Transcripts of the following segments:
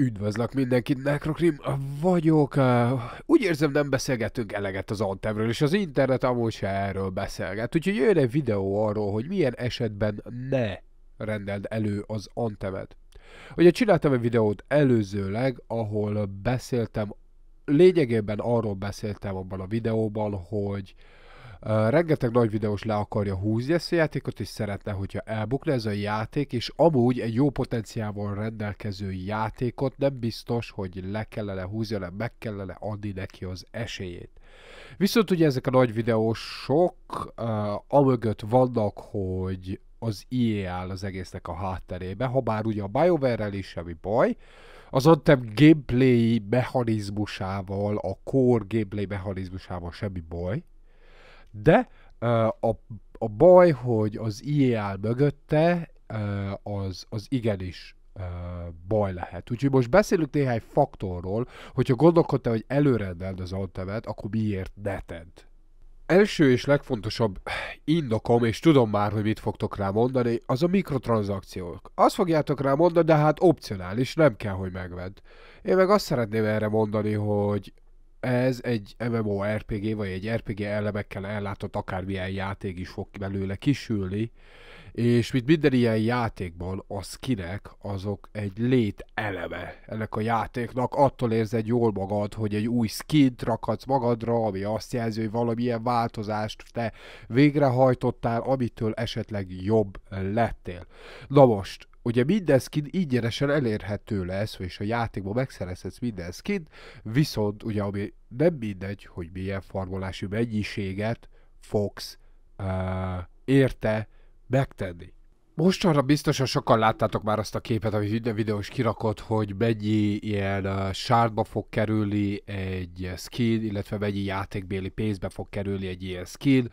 Üdvözlök mindenkit, Nekrokrim vagyok. Úgy érzem, nem beszélgetünk eleget az Antemről, és az internet amúgy se erről beszélget. Úgyhogy jön egy videó arról, hogy milyen esetben ne rendeld elő az Antemet. Ugye csináltam egy videót előzőleg, ahol beszéltem, lényegében arról beszéltem abban a videóban, hogy rengeteg nagy videós le akarja húzni ezt a játékot, és szeretne, hogyha elbukna ez a játék, és amúgy egy jó potenciával rendelkező játékot nem biztos, hogy le kellene húzni, hanem meg kellene adni neki az esélyét. Viszont ugye ezek a nagy videósok uh, amögött vannak, hogy az IE áll az egésznek a hátterébe, ha bár ugye a BioWare-rel is semmi baj, az Anthem gameplay mechanizmusával, a core gameplay mechanizmusával semmi baj, de a, a baj, hogy az IE áll mögötte, az, az igenis baj lehet. Úgyhogy most beszélünk néhány faktorról, hogyha gondolkodtál, hogy előrendeld az altevet, akkor miért ne tedd? Első és legfontosabb indokom, és tudom már, hogy mit fogtok rá mondani, az a mikrotranszakciók. Azt fogjátok rá mondani, de hát opcionális, nem kell, hogy megvedd. Én meg azt szeretném erre mondani, hogy ez egy MMORPG, vagy egy RPG elemekkel ellátott akármilyen játék is fog belőle kisülni, és mint minden ilyen játékban a skinek azok egy lét eleme ennek a játéknak, attól érzed jól magad, hogy egy új skint rakhatsz magadra, ami azt jelzi, hogy valamilyen változást te végrehajtottál, amitől esetleg jobb lettél. Na most, ugye minden skin ingyenesen elérhető lesz, és a játékban megszerezhetsz minden skin, viszont ugye ami nem mindegy, hogy milyen farmolási mennyiséget fogsz uh, érte megtenni. Most, arra biztosan sokan láttátok már azt a képet, ami videó is kirakott, hogy Begyi ilyen sárba fog kerülni egy skin, illetve Begyi játékbéli pénzbe fog kerülni egy ilyen skin.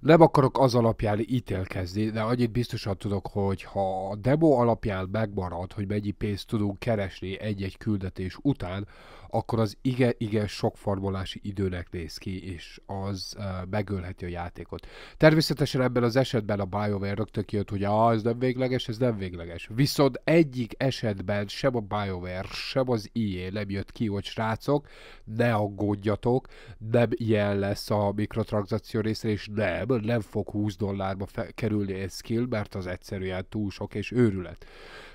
Nem akarok az alapján ítélkezni, de annyit biztosan tudok, hogy ha a demo alapján megmarad, hogy mennyi pénzt tudunk keresni egy-egy küldetés után, akkor az igen-igen sok farmolási időnek néz ki, és az uh, megölheti a játékot. Természetesen ebben az esetben a BioWare rögtön kijött, hogy az ez nem végleges, ez nem végleges. Viszont egyik esetben sem a BioWare, sem az IE nem jött ki, hogy srácok, ne aggódjatok, nem ilyen lesz a mikrotranszakció része, és nem, nem fog 20 dollárba fe- kerülni egy skill, mert az egyszerűen túl sok és őrület.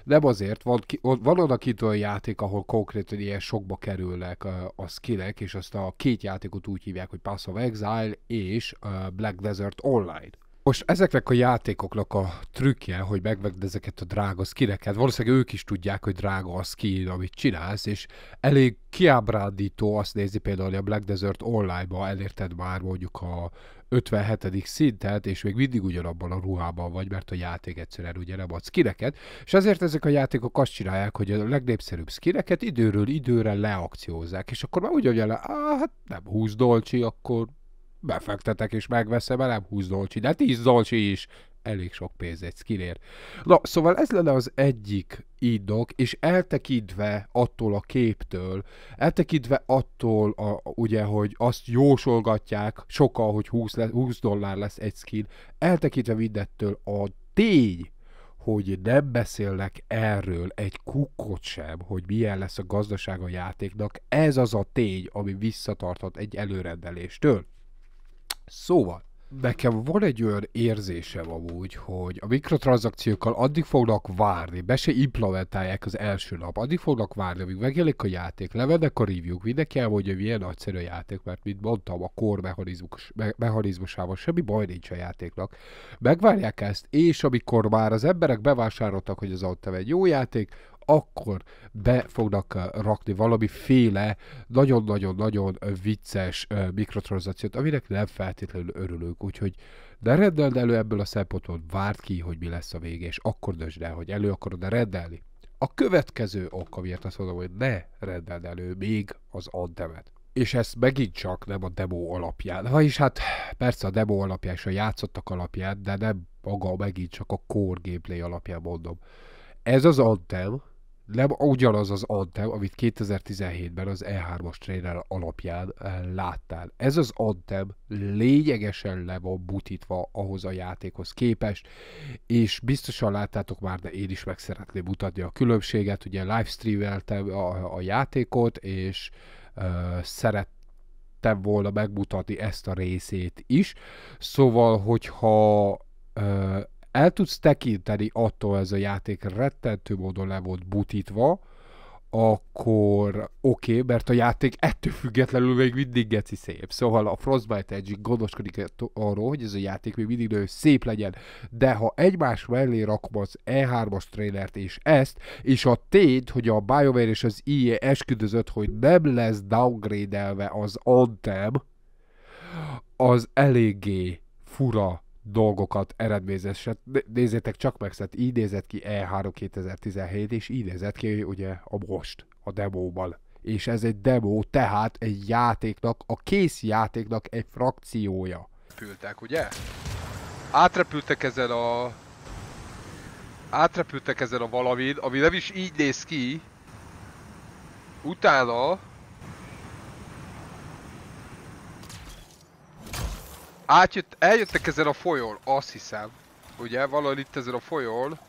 Nem azért, van, van oda kitől játék, ahol konkrétan ilyen sokba kerülnek a skillek, és azt a két játékot úgy hívják, hogy Pass of Exile és Black Desert Online most ezeknek a játékoknak a trükkje, hogy megvegd ezeket a drága skineket, valószínűleg ők is tudják, hogy drága a skin, amit csinálsz, és elég kiábrándító azt nézni például, hogy a Black Desert online-ba elérted már mondjuk a 57. szintet, és még mindig ugyanabban a ruhában vagy, mert a játék egyszerűen ugye nem ad skineket, és ezért ezek a játékok azt csinálják, hogy a legnépszerűbb skineket időről időre leakciózzák, és akkor már úgy, hogy le, hát nem 20 dolcsi, akkor befektetek és megveszem velem 20 dolcsi, de 10 hát dolcsi is. Elég sok pénz egy skillért. Na, szóval ez lenne az egyik idok, és eltekintve attól a képtől, eltekintve attól, a, ugye, hogy azt jósolgatják sokan, hogy 20, le, 20 dollár lesz egy skill, eltekintve mindettől a tény, hogy nem beszélnek erről egy kukkot sem, hogy milyen lesz a gazdaság a játéknak, ez az a tény, ami visszatarthat egy előrendeléstől. Szóval, nekem van egy olyan érzésem amúgy, hogy a mikrotranszakciókkal addig fognak várni, be se implementálják az első nap, addig fognak várni, amíg megjelenik a játék, levennek a review-k, mindenki elmondja, hogy milyen nagyszerű a játék, mert mint mondtam, a kor mechanizmus, me- mechanizmusával semmi baj nincs a játéknak. Megvárják ezt, és amikor már az emberek bevásároltak, hogy az ott egy jó játék, akkor be fognak eh, rakni valami féle nagyon-nagyon-nagyon eh, vicces eh, mikrotranszakciót, aminek nem feltétlenül örülünk, úgyhogy de rendeld elő ebből a szempontból, várd ki, hogy mi lesz a vége, és akkor döntsd el, hogy elő akarod -e rendelni. A következő ok, amiért azt mondom, hogy ne rendeld elő még az antemet és ezt megint csak nem a demo alapján. Vagyis hát persze a demo alapján és a játszottak alapján, de nem maga megint csak a core gameplay alapján mondom. Ez az Anthem, nem ugyanaz az Anthem, amit 2017-ben az E3-as trailer alapján eh, láttál. Ez az Anthem lényegesen le van butítva ahhoz a játékhoz képest, és biztosan láttátok már, de én is meg szeretném mutatni a különbséget. Ugye livestreameltem a, a játékot, és uh, eh, szeret volna megmutatni ezt a részét is. Szóval, hogyha eh, el tudsz tekinteni attól ez a játék rettentő módon le volt butítva, akkor oké, okay, mert a játék ettől függetlenül még mindig geci szép. Szóval a Frostbite Engine gondoskodik e- arról, hogy ez a játék még mindig nagyon szép legyen, de ha egymás mellé rakom az E3-as trailert és ezt, és a tény, hogy a BioWare és az IE esküdözött, hogy nem lesz downgrade-elve az Anthem, az eléggé fura dolgokat eredményezett. Hát nézzétek csak meg, tehát szóval így nézett ki E3 2017, és így nézett ki ugye a most, a demóban. És ez egy demo, tehát egy játéknak, a kész játéknak egy frakciója. Repültek, ugye? Átrepültek ezzel a... Átrepültek ezzel a valamin, ami nem is így néz ki. Utána Átjött, eljöttek ezen a folyón, azt hiszem. Ugye, valahol itt ezen a folyón.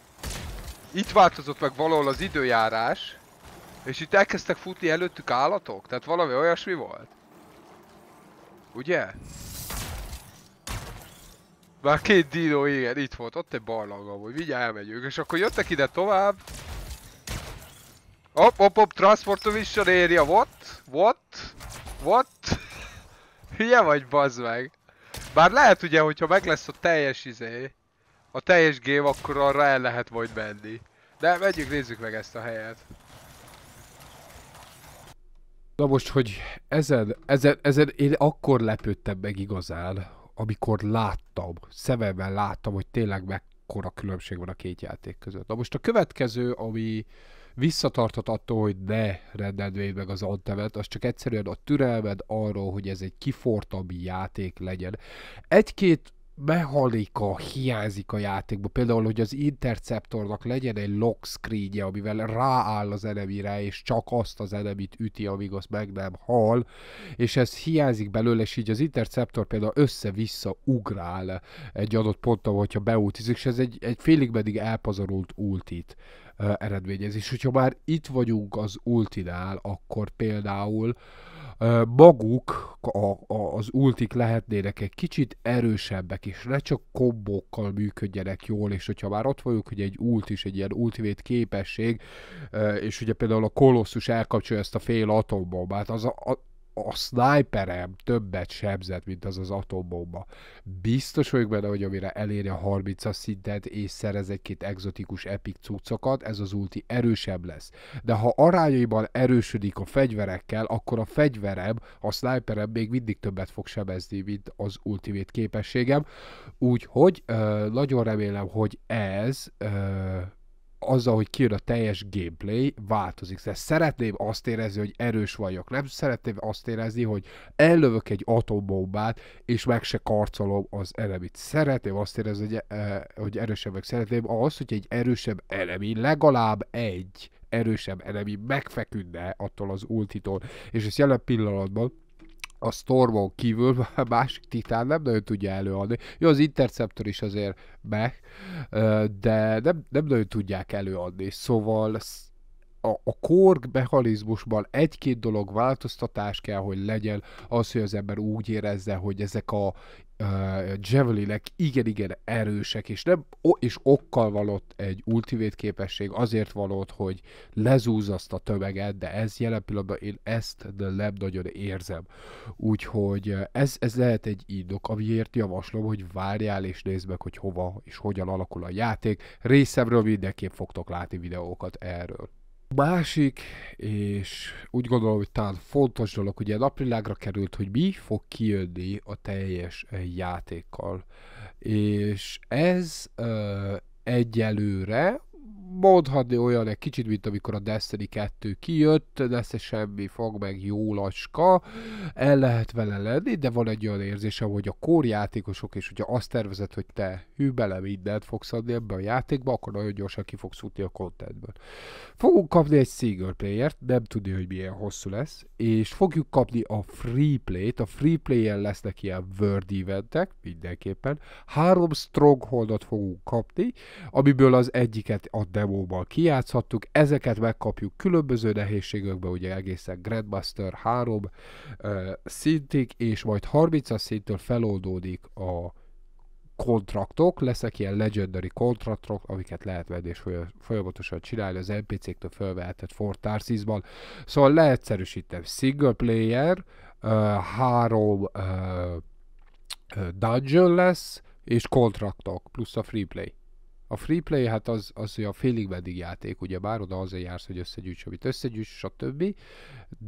Itt változott meg valahol az időjárás. És itt elkezdtek futni előttük állatok? Tehát valami olyasmi volt? Ugye? Már két dino, igen, itt volt, ott egy barlang amúgy, vigyá elmegyünk, és akkor jöttek ide tovább. Hop, hop, hopp, transportom is area, what? What? What? Hülye vagy, bazd meg! Bár lehet ugye, hogyha meg lesz a teljes izé, a teljes gév, akkor arra el lehet majd menni. De megyünk, nézzük meg ezt a helyet. Na most, hogy ezen, ezen, ezen én akkor lepődtem meg igazán, amikor láttam, szememben láttam, hogy tényleg mekkora különbség van a két játék között. Na most a következő, ami visszatarthat attól, hogy ne rendeld meg az antemet, az csak egyszerűen a türelmed arról, hogy ez egy kifortabb játék legyen. Egy-két mechanika hiányzik a játékba, Például, hogy az interceptornak legyen egy lock screenje, amivel rááll az enemire, és csak azt az enemit üti, amíg az meg nem hal, és ez hiányzik belőle, és így az interceptor például össze-vissza ugrál egy adott ponton, hogyha beultizik, és ez egy, egy félig pedig elpazarult ultit eredményez. És hogyha már itt vagyunk az ultinál, akkor például maguk a, a, az ultik lehetnének egy kicsit erősebbek, és ne csak kombókkal működjenek jól, és hogyha már ott vagyunk, hogy egy ult is, egy ilyen ultivét képesség, és ugye például a kolosszus elkapcsolja ezt a fél atombombát, az a, a sniperem többet sebzett, mint az az atombomba. Biztos vagyok benne, hogy amire eléri a 30 szintet és szerez egy-két exotikus epic cuccokat, ez az ulti erősebb lesz. De ha arányaiban erősödik a fegyverekkel, akkor a fegyverem, a sniperem még mindig többet fog sebezni, mint az ultimate képességem. Úgyhogy ö, nagyon remélem, hogy ez ö, azzal, hogy kijön a teljes gameplay, változik. Tehát szeretném azt érezni, hogy erős vagyok. Nem szeretném azt érezni, hogy ellövök egy atombombát, és meg se karcolom az elemit. Szeretném azt érezni, hogy, eh, hogy erősebb vagyok. Szeretném az, hogy egy erősebb elemi, legalább egy erősebb elemi megfeküdne attól az ultitól. És ezt jelen pillanatban a Stormon kívül a másik titán nem nagyon tudja előadni. Jó, az Interceptor is azért meg, de nem, nem nagyon tudják előadni. Szóval a, a korg mechanizmusban egy-két dolog változtatás kell, hogy legyen az, hogy az ember úgy érezze, hogy ezek a uh, javelinek igen-igen erősek, és, nem, és okkal valott egy ultivét képesség, azért valott, hogy lezúz azt a tömeget, de ez jelen pillanatban én ezt nem nagyon érzem. Úgyhogy ez, ez lehet egy indok, amiért javaslom, hogy várjál és nézd meg, hogy hova és hogyan alakul a játék. Részemről mindenképp fogtok látni videókat erről. Másik, és úgy gondolom, hogy talán fontos dolog, ugye napvilágra került, hogy mi fog kijönni a teljes eh, játékkal. És ez uh, egyelőre mondhatni olyan egy kicsit, mint amikor a Destiny 2 kijött, lesz semmi fog meg jó lacska, el lehet vele lenni, de van egy olyan érzése, hogy a kórjátékosok, és hogyha azt tervezed, hogy te hű bele mindent fogsz adni ebbe a játékba, akkor nagyon gyorsan ki fogsz futni a contentből. Fogunk kapni egy single player-t, nem tudni, hogy milyen hosszú lesz, és fogjuk kapni a free play-t, a free play-en lesznek ilyen world eventek, mindenképpen. Három strongholdot fogunk kapni, amiből az egyiket a demóval kijátszhattuk, ezeket megkapjuk különböző nehézségekbe, ugye egészen Grandmaster 3 uh, szintig, és majd 30-as szinttől feloldódik a kontraktok, leszek ilyen legendary kontraktok, amiket lehet venni és folyamatosan csinálni az npc ktől felvehetett Fortarsisban. Szóval leegyszerűsítem, single player, uh, három uh, dungeon lesz, és kontraktok, plusz a free play. A free play hát az, az a félig meddig játék, ugye bár oda azért jársz, hogy összegyűjts, amit összegyűjts, stb.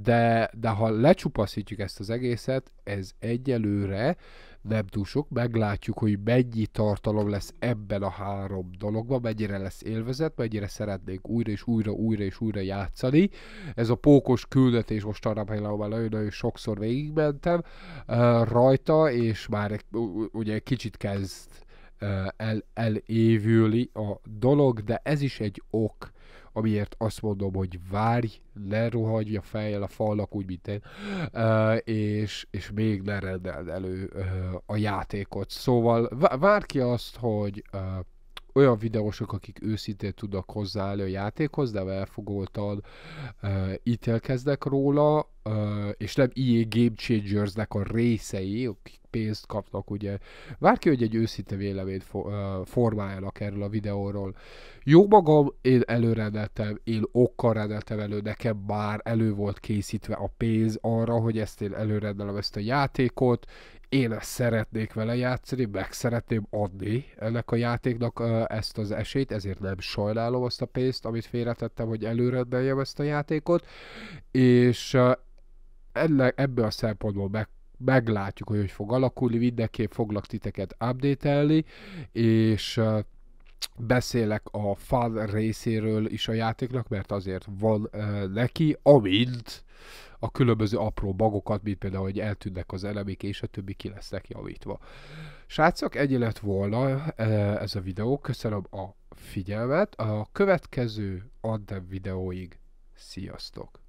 De, de ha lecsupaszítjuk ezt az egészet, ez egyelőre nem túl sok, meglátjuk, hogy mennyi tartalom lesz ebben a három dologban, mennyire lesz élvezet, mennyire szeretnénk újra és újra, újra és újra játszani. Ez a pókos küldetés most arra például már nagyon-nagyon sokszor végigmentem uh, rajta, és már ugye kicsit kezd el, elévüli a dolog, de ez is egy ok, amiért azt mondom, hogy várj, leruhadj a fejjel a falnak, úgy mint én, és, és még ne rendeld elő a játékot. Szóval várj ki azt, hogy olyan videósok, akik őszintén tudnak hozzáállni a játékhoz, de elfogoltad, uh, ítélkeznek róla, uh, és nem ilyen Game changers a részei, akik pénzt kapnak, ugye. Vár ki, hogy egy őszinte véleményt fo- uh, formáljanak erről a videóról. Jó magam, én előrendeltem, én okkal rendeltem elő, nekem már elő volt készítve a pénz arra, hogy ezt én előrendelem ezt a játékot, én ezt szeretnék vele játszani, meg szeretném adni ennek a játéknak ezt az esélyt, ezért nem sajnálom azt a pénzt, amit félretettem, hogy előrendeljem ezt a játékot, és ennek, ebből a szempontból meg meglátjuk, hogy hogy fog alakulni, mindenképp foglak titeket update és beszélek a fan részéről is a játéknak, mert azért van neki, amint a különböző apró bagokat, mint például, hogy eltűnnek az elemik, és a többi ki lesznek javítva. Srácok, ennyi lett volna e, ez a videó. Köszönöm a figyelmet. A következő Antem videóig. Sziasztok!